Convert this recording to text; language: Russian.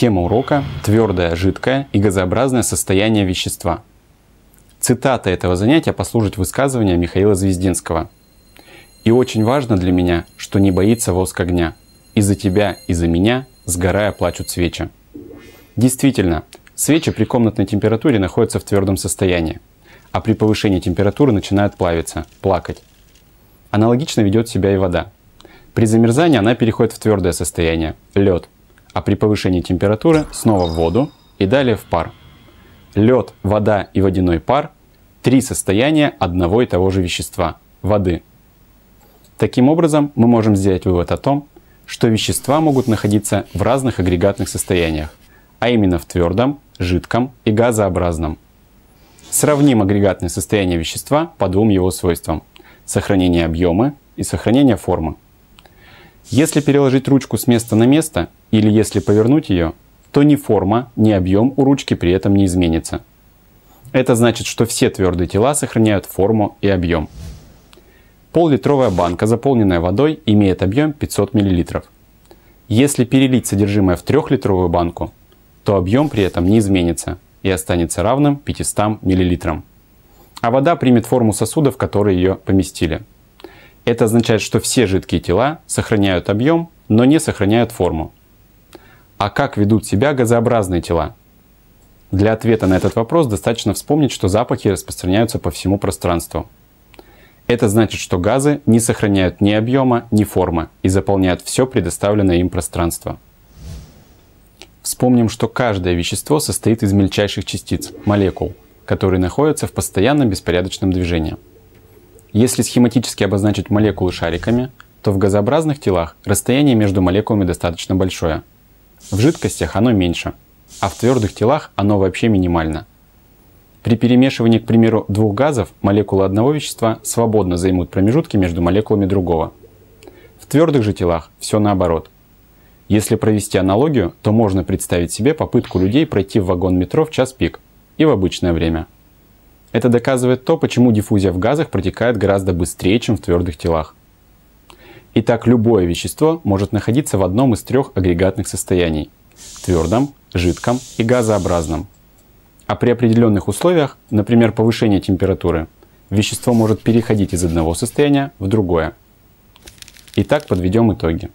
Тема урока – твердое, жидкое и газообразное состояние вещества. Цитата этого занятия послужит высказывание Михаила Звездинского. «И очень важно для меня, что не боится воск огня. из за тебя, и за меня, сгорая, плачут свечи». Действительно, свечи при комнатной температуре находятся в твердом состоянии, а при повышении температуры начинают плавиться, плакать. Аналогично ведет себя и вода. При замерзании она переходит в твердое состояние – лед – а при повышении температуры снова в воду и далее в пар. Лед, вода и водяной пар – три состояния одного и того же вещества – воды. Таким образом, мы можем сделать вывод о том, что вещества могут находиться в разных агрегатных состояниях, а именно в твердом, жидком и газообразном. Сравним агрегатное состояние вещества по двум его свойствам – сохранение объема и сохранение формы. Если переложить ручку с места на место или если повернуть ее, то ни форма, ни объем у ручки при этом не изменится. Это значит, что все твердые тела сохраняют форму и объем. Пол-литровая банка, заполненная водой, имеет объем 500 мл. Если перелить содержимое в трехлитровую банку, то объем при этом не изменится и останется равным 500 мл. А вода примет форму сосуда, в который ее поместили. Это означает, что все жидкие тела сохраняют объем, но не сохраняют форму. А как ведут себя газообразные тела? Для ответа на этот вопрос достаточно вспомнить, что запахи распространяются по всему пространству. Это значит, что газы не сохраняют ни объема, ни формы и заполняют все предоставленное им пространство. Вспомним, что каждое вещество состоит из мельчайших частиц, молекул, которые находятся в постоянном беспорядочном движении – если схематически обозначить молекулы шариками, то в газообразных телах расстояние между молекулами достаточно большое. В жидкостях оно меньше, а в твердых телах оно вообще минимально. При перемешивании, к примеру, двух газов молекулы одного вещества свободно займут промежутки между молекулами другого. В твердых же телах все наоборот. Если провести аналогию, то можно представить себе попытку людей пройти в вагон метро в час пик и в обычное время – это доказывает то, почему диффузия в газах протекает гораздо быстрее, чем в твердых телах. Итак, любое вещество может находиться в одном из трех агрегатных состояний – твердом, жидком и газообразном. А при определенных условиях, например, повышении температуры, вещество может переходить из одного состояния в другое. Итак, подведем итоги.